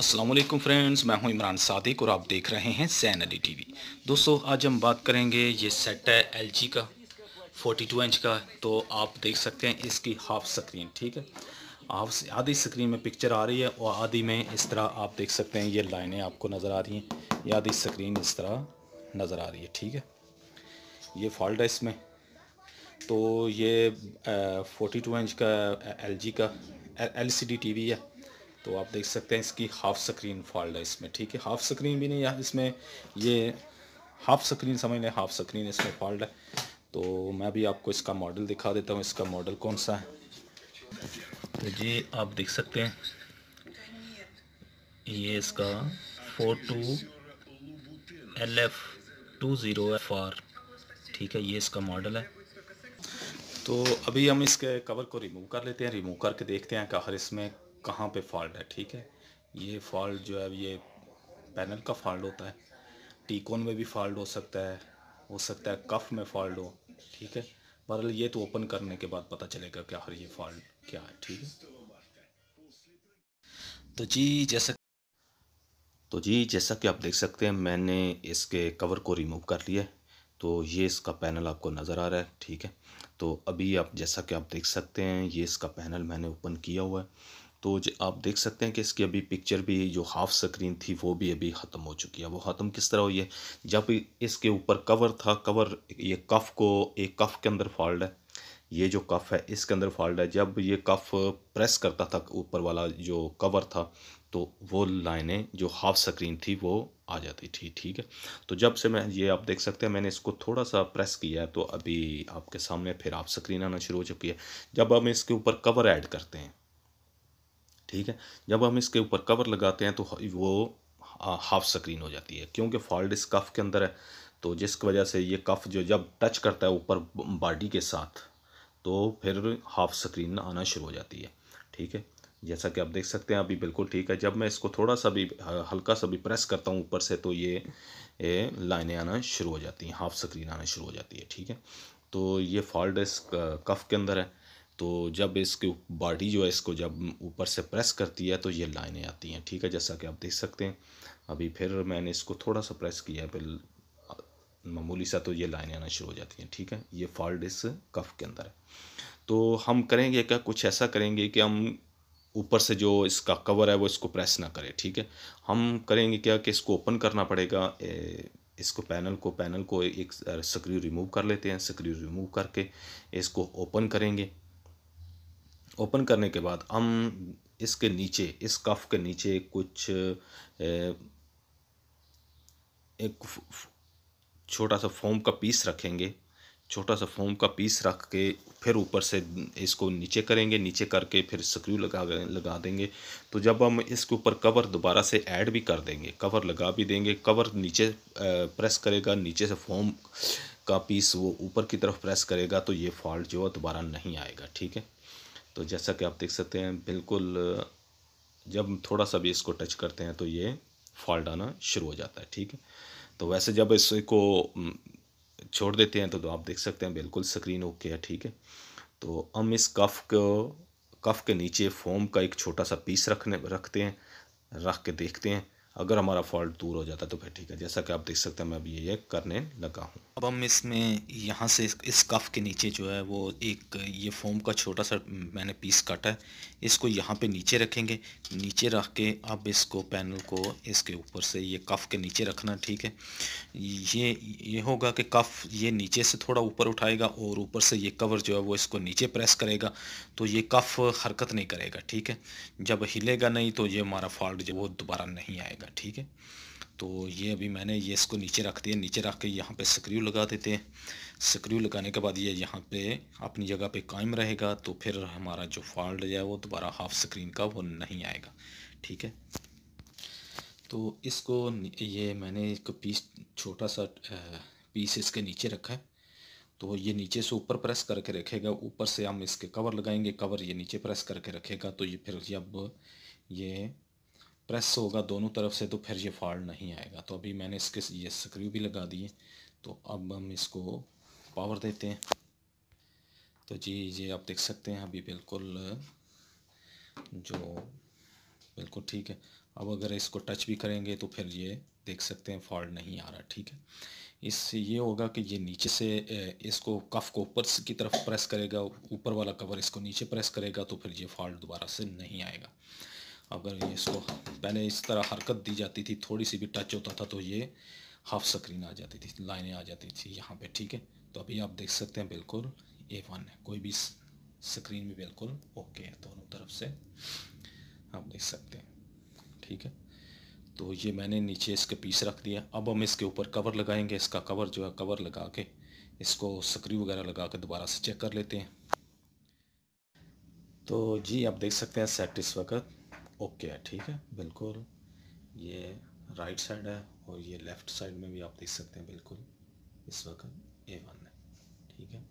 Aslam friends मैं हूं इमरान सादिक और आप देख रहे हैं सैन अली टी दोस्तों आज हम बात करेंगे ये सेट है एल का 42 इंच का तो आप देख सकते हैं इसकी हाफ स्क्रीन ठीक है हाफ आधी स्क्रीन में पिक्चर आ रही है और आधी में इस तरह आप देख सकते हैं ये लाइनें आपको नज़र आ रही हैं ये आधी स्क्रीन इस तरह नज़र आ रही है ठीक है ये फॉल्ट है इसमें तो ये फोर्टी टू इंच का एल का L C D T V है तो आप देख सकते हैं इसकी हाफ़ स्क्रीन फॉल्ट है इसमें ठीक है हाफ़ स्क्रीन भी नहीं है इसमें ये हाफ़ स्क्रीन समझ लें हाफ़ स्क्रीन इसमें फॉल्ट है तो मैं भी आपको इसका मॉडल दिखा देता हूँ इसका मॉडल कौन सा है तो जी आप देख सकते हैं ये इसका four two L F two zero F R ठीक है ये इसका मॉडल है तो अभी हम इसके कवर को रिमूव कर लेते हैं रिमूव करके देखते हैं कि आखिर इसमें कहाँ पे फॉल्ट है ठीक है ये फॉल्ट जो है ये पैनल का फॉल्ट होता है टीकोन में भी फॉल्ट हो सकता है हो सकता है कफ में फॉल्ट हो ठीक है बहरहाल ये तो ओपन करने के बाद पता चलेगा क्या हर ये फॉल्ट क्या है ठीक है तो जी जैसा तो जी जैसा कि आप देख सकते हैं मैंने इसके कवर को रिमूव कर लिया है तो ये इसका पैनल आपको नज़र आ रहा है ठीक है तो अभी आप जैसा कि आप देख सकते हैं ये इसका पैनल मैंने ओपन किया हुआ है तो आप देख सकते हैं कि इसकी अभी पिक्चर भी जो हाफ स्क्रीन थी वो भी अभी ख़त्म हो चुकी है वो ख़त्म किस तरह हुई है जब इसके ऊपर कवर था कवर ये कफ़ को एक कफ़ के अंदर फॉल्ट है ये जो कफ़ है इसके अंदर फॉल्ट है जब ये कफ़ प्रेस करता था ऊपर वाला जो कवर था तो वो लाइनें जो हाफ स्क्रीन थी वो आ जाती थी ठीक है तो जब से मैं ये आप देख सकते हैं मैंने इसको थोड़ा सा प्रेस किया है तो अभी आपके सामने फिर हाफ स्क्रीन आना शुरू हो चुकी है जब हम इसके ऊपर कवर ऐड करते हैं ठीक है जब हम इसके ऊपर कवर लगाते हैं तो वो हाफ स्क्रीन हो जाती है क्योंकि फॉल्ट इस कफ के अंदर है तो जिस वजह से ये कफ जो जब टच करता है ऊपर बॉडी के साथ तो फिर हाफ स्क्रीन आना शुरू हो जाती है ठीक है जैसा कि आप देख सकते हैं अभी बिल्कुल ठीक है जब मैं इसको थोड़ा सा भी हल्का सा भी प्रेस करता हूँ ऊपर से तो ये, ये लाइनें आना शुरू हो जाती हैं हाफ स्क्रीन आना शुरू हो जाती है ठीक है तो ये फॉल्ट इस कफ के अंदर है तो जब इसकी बॉडी जो है इसको जब ऊपर से प्रेस करती है तो ये लाइनें आती हैं ठीक है जैसा कि आप देख सकते हैं अभी फिर मैंने इसको थोड़ा सा प्रेस किया है फिर मामूली सा तो ये लाइनें आना शुरू हो जाती हैं ठीक है ये फॉल्ट इस कफ के अंदर है तो हम करेंगे क्या कुछ ऐसा करेंगे कि हम ऊपर से जो इसका कवर है वो इसको प्रेस ना करें ठीक है हम करेंगे क्या कि इसको ओपन करना पड़ेगा ए, इसको पैनल को पैनल को एक स्क्रू रिमूव कर लेते हैं स्क्रू रिमूव करके इसको ओपन करेंगे ओपन करने के बाद हम इसके नीचे इस कफ के नीचे कुछ एक छोटा सा फोम का पीस रखेंगे छोटा सा फोम का पीस रख के फिर ऊपर से इसको नीचे करेंगे नीचे करके फिर स्क्रू लगा लगा देंगे तो जब हम इसके ऊपर कवर दोबारा से ऐड भी कर देंगे कवर लगा भी देंगे कवर नीचे प्रेस करेगा नीचे से फोम का पीस वो ऊपर की तरफ प्रेस करेगा तो ये फॉल्ट जो है दोबारा नहीं आएगा ठीक है तो जैसा कि आप देख सकते हैं बिल्कुल जब थोड़ा सा भी इसको टच करते हैं तो ये फॉल्ट आना शुरू हो जाता है ठीक है तो वैसे जब इसको छोड़ देते हैं तो, तो आप देख सकते हैं बिल्कुल स्क्रीन ओके है ठीक है तो हम इस कफ को कफ के नीचे फोम का एक छोटा सा पीस रखने रखते हैं रख के देखते हैं अगर हमारा फॉल्ट दूर हो जाता तो फिर ठीक है जैसा कि आप देख सकते हैं मैं अभी ये करने लगा हूँ अब हम इसमें यहाँ से इस कफ के नीचे जो है वो एक ये फोम का छोटा सा मैंने पीस काटा है इसको यहाँ पे नीचे रखेंगे नीचे रख के अब इसको पैनल को इसके ऊपर से ये कफ के नीचे रखना ठीक है ये ये होगा कि कफ ये नीचे से थोड़ा ऊपर उठाएगा और ऊपर से ये कवर जो है वो इसको नीचे प्रेस करेगा तो ये कफ हरकत नहीं करेगा ठीक है जब हिलेगा नहीं तो ये हमारा फॉल्ट जो वो दोबारा नहीं आएगा है ठीक है तो ये अभी मैंने ये इसको नीचे रख दिया नीचे रख के यहाँ पे स्क्रू लगा देते हैं स्क्रू लगाने के बाद ये यहाँ पे अपनी जगह पे कायम रहेगा तो फिर हमारा जो फॉल्ट है वो दोबारा हाफ स्क्रीन का वो नहीं आएगा ठीक है तो इसको ये मैंने एक पीस छोटा सा पीस इसके नीचे रखा है तो ये नीचे से ऊपर प्रेस करके रखेगा ऊपर से हम इसके कवर लगाएंगे कवर ये नीचे प्रेस करके रखेगा तो ये फिर जब ये प्रेस होगा दोनों तरफ से तो फिर ये फॉल्ट नहीं आएगा तो अभी मैंने इसके ये स्क्रू भी लगा दिए तो अब हम इसको पावर देते हैं तो जी ये आप देख सकते हैं अभी बिल्कुल जो बिल्कुल ठीक है अब अगर इसको टच भी करेंगे तो फिर ये देख सकते हैं फॉल्ट नहीं आ रहा ठीक है इससे ये होगा कि ये नीचे से इसको कफ को ऊपर की तरफ प्रेस करेगा ऊपर वाला कवर इसको नीचे प्रेस करेगा तो फिर ये फॉल्ट दोबारा से नहीं आएगा अगर ये इसको पहले इस तरह हरकत दी जाती थी थोड़ी सी भी टच होता था तो ये हाफ स्क्रीन आ जाती थी लाइनें आ जाती थी यहाँ पे ठीक है तो अभी आप देख सकते हैं बिल्कुल ए वन है कोई भी स्क्रीन भी बिल्कुल ओके है दोनों तरफ से आप देख सकते हैं ठीक है तो ये मैंने नीचे इसके पीस रख दिया अब हम इसके ऊपर कवर लगाएंगे इसका कवर जो है कवर लगा के इसको स्क्रीन वगैरह लगा के दोबारा से चेक कर लेते हैं तो जी आप देख सकते हैं सेट इस वक्त ओके है ठीक है बिल्कुल ये राइट साइड है और ये लेफ़्ट साइड में भी आप देख सकते हैं बिल्कुल इस वक्त ए वन है ठीक है